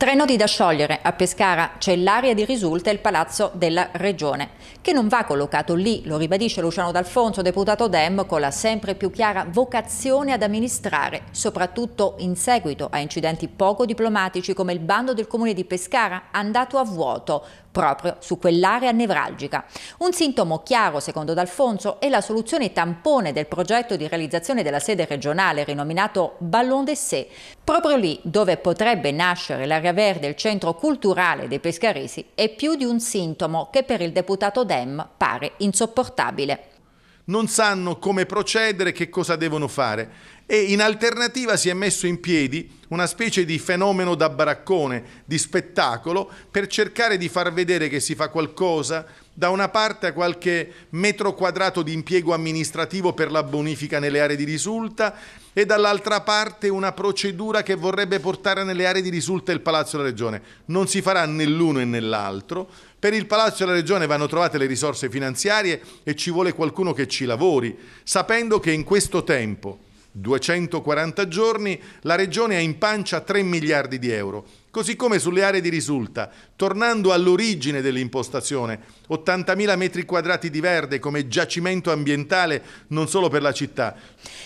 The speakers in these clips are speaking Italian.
Tre nodi da sciogliere. A Pescara c'è l'area di risulta e il palazzo della Regione, che non va collocato lì, lo ribadisce Luciano D'Alfonso, deputato Dem, con la sempre più chiara vocazione ad amministrare, soprattutto in seguito a incidenti poco diplomatici come il bando del comune di Pescara andato a vuoto, proprio su quell'area nevralgica. Un sintomo chiaro, secondo D'Alfonso, è la soluzione tampone del progetto di realizzazione della sede regionale rinominato Ballon d'Essé, proprio lì dove potrebbe nascere l'area verde, il centro culturale dei pescaresi, è più di un sintomo che per il deputato Dem pare insopportabile non sanno come procedere, che cosa devono fare e in alternativa si è messo in piedi una specie di fenomeno da baraccone, di spettacolo, per cercare di far vedere che si fa qualcosa, da una parte a qualche metro quadrato di impiego amministrativo per la bonifica nelle aree di risulta e dall'altra parte una procedura che vorrebbe portare nelle aree di risulta il Palazzo della Regione. Non si farà né l'uno e nell'altro. Per il Palazzo della Regione vanno trovate le risorse finanziarie e ci vuole qualcuno che ci lavori, sapendo che in questo tempo 240 giorni, la Regione ha in pancia 3 miliardi di euro. Così come sulle aree di risulta, tornando all'origine dell'impostazione, 80.000 metri quadrati di verde come giacimento ambientale non solo per la città.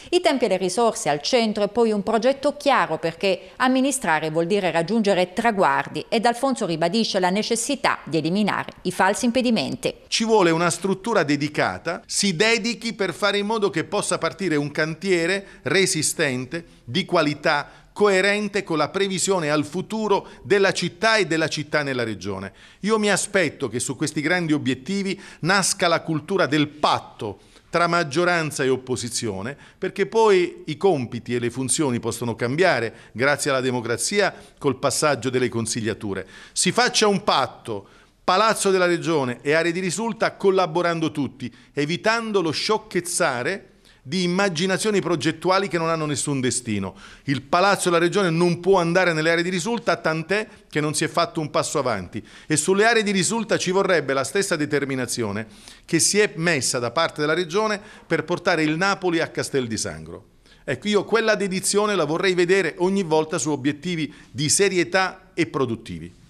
I tempi e le risorse al centro è poi un progetto chiaro perché amministrare vuol dire raggiungere traguardi ed Alfonso ribadisce la necessità di eliminare i falsi impedimenti. Ci vuole una struttura dedicata, si dedichi per fare in modo che possa partire un cantiere resistente, di qualità, coerente con la previsione al futuro della città e della città nella regione. Io mi aspetto che su questi grandi obiettivi nasca la cultura del patto tra maggioranza e opposizione, perché poi i compiti e le funzioni possono cambiare grazie alla democrazia col passaggio delle consigliature. Si faccia un patto Palazzo della Regione e aree di risulta collaborando tutti, evitando lo sciocchezzare di immaginazioni progettuali che non hanno nessun destino. Il Palazzo della Regione non può andare nelle aree di risulta, tant'è che non si è fatto un passo avanti. E sulle aree di risulta ci vorrebbe la stessa determinazione che si è messa da parte della Regione per portare il Napoli a Castel di Sangro. Ecco, io quella dedizione la vorrei vedere ogni volta su obiettivi di serietà e produttivi.